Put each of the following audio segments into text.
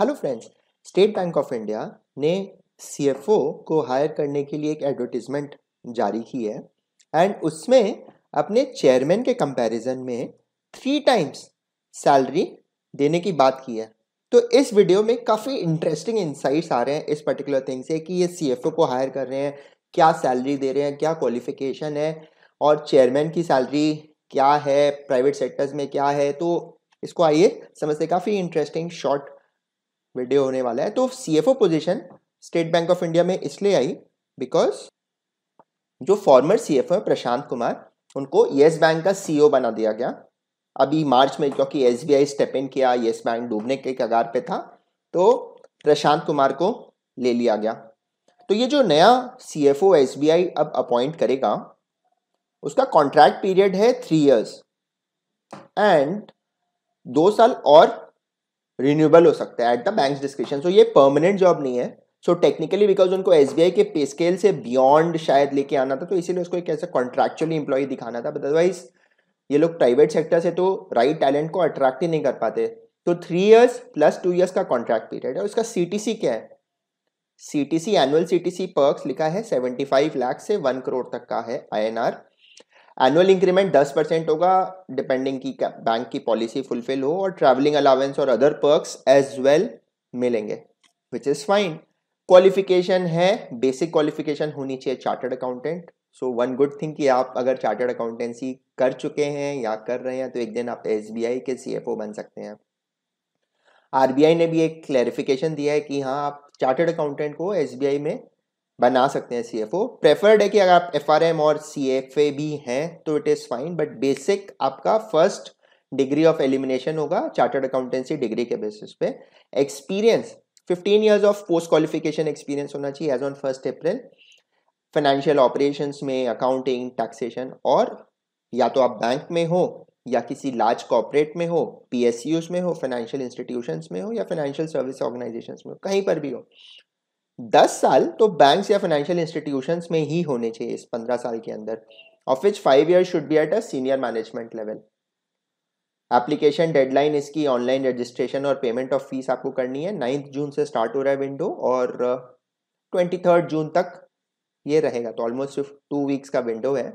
hello friends State Bank of India ने C को higher करने के लिए एक एडवर्टिजमेंट जारी की है एंड उसमें अपने चेयरमैन के कंपैरिजन में थ्री टाइम्स सैलरी देने की बात की है तो इस वीडियो में काफ़ी इंटरेस्टिंग इंसाइट्स आ रहे हैं इस पर्टिकुलर थिंग से कि ये सी को हायर कर रहे हैं क्या सैलरी दे रहे हैं क्या क्वालिफिकेशन है और चेयरमैन की सैलरी क्या है प्राइवेट सेक्टर्स में क्या है तो इसको आइए समझते काफ़ी इंटरेस्टिंग शॉर्ट वीडियो होने वाला है तो C position State Bank of India में इसलिए आई बिकॉज जो फॉर्मर सी है प्रशांत कुमार उनको येस बैंक का सीईओ e बना दिया गया अभी मार्च में क्योंकि S B I step in किया येस बैंक डूबने के कगार पे था तो प्रशांत कुमार को ले लिया गया तो ये जो नया C F O S B I अब अपॉइंट करेगा उसका कॉन्ट्रैक्ट पीरियड है थ्री इयर्स एंड दो साल और रिन्यूएबल हो सकता है at the bank description so ये परमानेंट जॉब नहीं है सो टेक्निकली बिकॉज उनको एस के पे स्केल से बियॉन्ड शायद लेके आना था तो इसीलिए उसको एक ऐसा कॉन्ट्रेक्चुअली एम्प्लॉय दिखाना था बट अदरवाइज ये लोग प्राइवेट सेक्टर से तो राइट right टैलेंट को अट्रैक्ट ही नहीं कर पाते तो three years plus two years का कॉन्ट्रैक्ट पीरियड है और इसका सी क्या है C T C annual C T C perks लिखा है सेवेंटी फाइव लाख से वन करोड़ तक का है I N R annual increment दस परसेंट होगा डिपेंडिंग की बैंक की पॉलिसी फुलफिल हो और ट्रैवलिंग अलावेंस और अदर पर्क्स एज वेल मिलेंगे विच इज़ फाइन क्वालिफिकेशन है बेसिक क्वालिफिकेशन होनी चाहिए chartered accountant so one good thing कि आप अगर चार्टर्ड अकाउंटेंसी कर चुके हैं या कर रहे हैं तो एक दिन आप एस के सी बन सकते हैं आर ने भी एक क्लैरिफिकेशन दिया है कि हाँ आप चार्टर्ड अकाउंटेंट को एस में बना सकते हैं सी एफ ओ प्रेफर्ड है कि अगर आप एफ आर एम और सी एफ ए भी हैं तो it is fine but basic आपका फर्स्ट डिग्री ऑफ एलिमिनेशन होगा चार्टर्ड अकाउंटेंसी डिग्री के बेसिस पे experience fifteen years of post qualification experience होना चाहिए as on first April financial operation में अकाउंटिंग टैक्सेशन और या तो आप बैंक में हो या किसी लार्ज कॉपरेट में हो पी एस सी में हो फाइनेंशियल इंस्टीट्यूशन में हो या फाइनेंशियल सर्विस ऑर्गेनाइजेशन में हो कहीं पर भी हो दस साल तो बैंक्स या फाइनेंशियल इंस्टीट्यूशन में ही होने चाहिए इस पंद्रह साल के अंदर of which five year should be at a senior management level application deadline इसकी ऑनलाइन रजिस्ट्रेशन और पेमेंट ऑफ फीस आपको करनी है नाइन्थ जून से स्टार्ट हो रहा है विंडो और ट्वेंटी थर्ड जून तक ये रहेगा तो ऑलमोस्ट सिर्फ टू वीक्स का विंडो है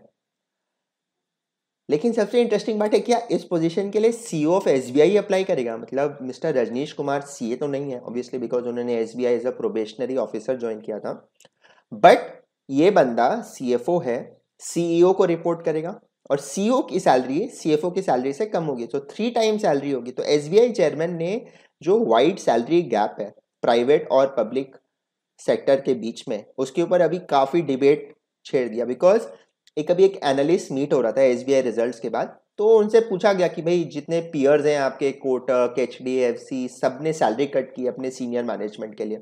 लेकिन सबसे इंटरेस्टिंग बात है क्या इस पोजीशन के लिए C O of S apply करेगा मतलब मिस्टर रजनीश कुमार सी तो नहीं है ऑब्वियसली बिकॉज उन्होंने S B I as a probationary officer join किया था बट ये बंदा सी है सीईओ e को रिपोर्ट करेगा और सीईओ e की सैलरी सीएफओ की सैलरी से कम होगी तो थ्री टाइम सैलरी होगी तो एसबीआई चेयरमैन ने जो वाइड सैलरी गैप है प्राइवेट और पब्लिक सेक्टर के बीच में उसके ऊपर अभी काफ़ी डिबेट छेड़ दिया बिकॉज एक अभी एक एनालिस्ट मीट हो रहा था एस रिजल्ट्स के बाद तो उनसे पूछा गया कि भाई जितने पीयर्स हैं आपके Kotak H D F C सब ने सैलरी कट की अपने सीनियर मैनेजमेंट के लिए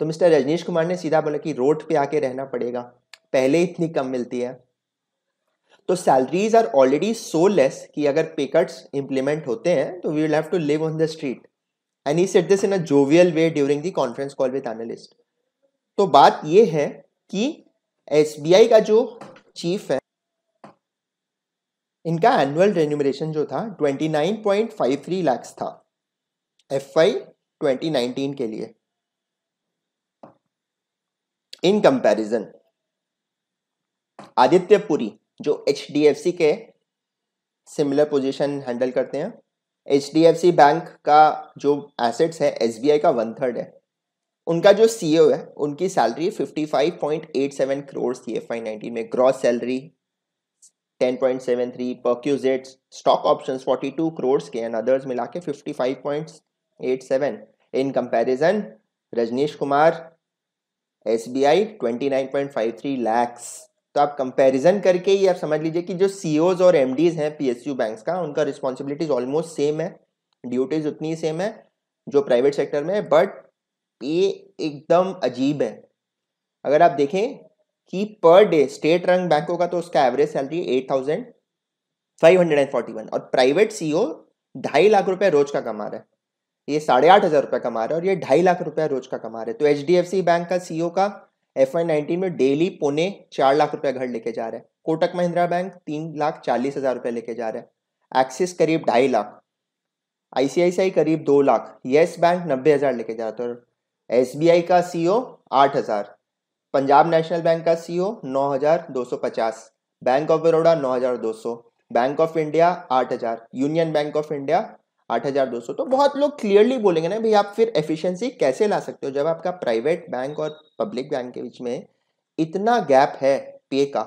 तो मिस्टर रजनीश कुमार ने सीधा बोला कि रोड पे आके रहना पड़ेगा पहले इतनी कम मिलती है तो salaries are already so less कि अगर पे कट्स इंप्लीमेंट होते हैं तो we will have to live on the street and he said this in a jovial way during the conference call with analyst तो बात ये है कि एस का जो चीफ है इनका एनुअल रेन्यूमरेशन जो था 29.53 लाख था एफ आई 2019 के लिए इन कंपैरिजन आदित्य पुरी जो एच के सिमिलर पोजीशन हैंडल करते हैं एच बैंक का जो एसेट्स है एस का वन थर्ड है उनका जो सी e है उनकी सैलरी 55.87 करोड़ थी एफ आई में gross salary 10.73 perquisite stock options 42 crore के एंड अदर्स मिला के seven in comparison Rajnish Kumar S B I twenty nine point five three lakhs तो आप कंपैरिजन करके ही आप समझ लीजिए कि जो सी e और एम हैं पी एस यू बैंक का उनका रिस्पॉन्सिबिलिटीज ऑलमोस्ट सेम है ड्यूटीज उतनी सेम है जो प्राइवेट सेक्टर में बट ये एकदम अजीब है अगर आप देखें कि पर डे स्टेट रंग बैंकों का तो उसका average salary eight thousand five hundred and forty one और प्राइवेट सी ओ ढाई लाख रुपए रोज का कमा रहा है ये साढ़े आठ हज़ार रुपये कमा रहा है और ये ढाई लाख रुपया रोज का कमा रहे हैं तो H D F C bank का सी ओ e का एफ आई नाइनटीन में डेली पौने चार लाख रुपया घर लेके जा रहा है कोटक महिंद्रा बैंक तीन लाख चालीस हज़ार रुपये लेके जा रहा है एक्सिस करीब ढाई लाख आईसीआईसीआई करीब दो लाख येस बैंक नब्बे हज़ार लेके जा रहा है तो एस का सी आठ हजार पंजाब नेशनल बैंक का सी नौ हजार दो सौ पचास बैंक ऑफ बड़ौदा नौ हजार दो सौ बैंक ऑफ इंडिया आठ हजार यूनियन बैंक ऑफ इंडिया आठ हजार दो सौ तो बहुत लोग क्लियरली बोलेंगे ना भाई आप फिर एफिशिएंसी कैसे ला सकते हो जब आपका प्राइवेट बैंक और पब्लिक बैंक के बीच में इतना गैप है पे का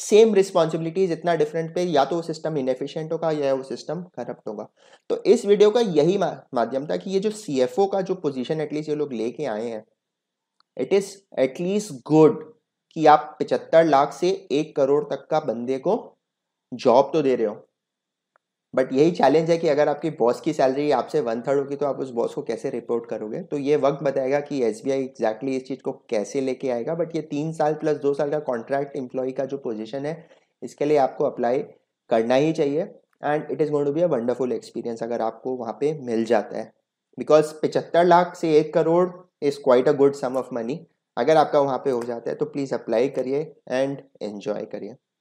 सेम रिस्पॉन्सिबिलिटीज इतना डिफरेंट पे या तो वो सिस्टम इनफिशियंट होगा या वो सिस्टम करप्ट होगा तो इस वीडियो का यही माध्यम था कि ये जो सी का जो पोजिशन एटलीस्ट ये लोग लेके आए हैं इट इज़ एटलीस्ट गुड कि आप 75 लाख से एक करोड़ तक का बंदे को जॉब तो दे रहे हो बट यही चैलेंज है कि अगर आपकी बॉस की सैलरी आपसे वन थर्ड होगी तो आप उस बॉस को कैसे रिपोर्ट करोगे तो ये वक्त बताएगा कि एस बी आई एग्जैक्टली इस चीज़ को कैसे लेके आएगा बट ये तीन साल प्लस दो साल का कॉन्ट्रैक्ट एम्प्लॉय का जो पोजिशन है इसके लिए आपको अप्लाई करना ही चाहिए and it is going to be a wonderful experience अगर आपको वहाँ पे मिल जाता है बिकॉज पचहत्तर लाख से एक crore is quite a good sum of money अगर आपका वहाँ पे हो जाता है तो प्लीज़ अप्लाई करिए एंड एन्जॉय करिए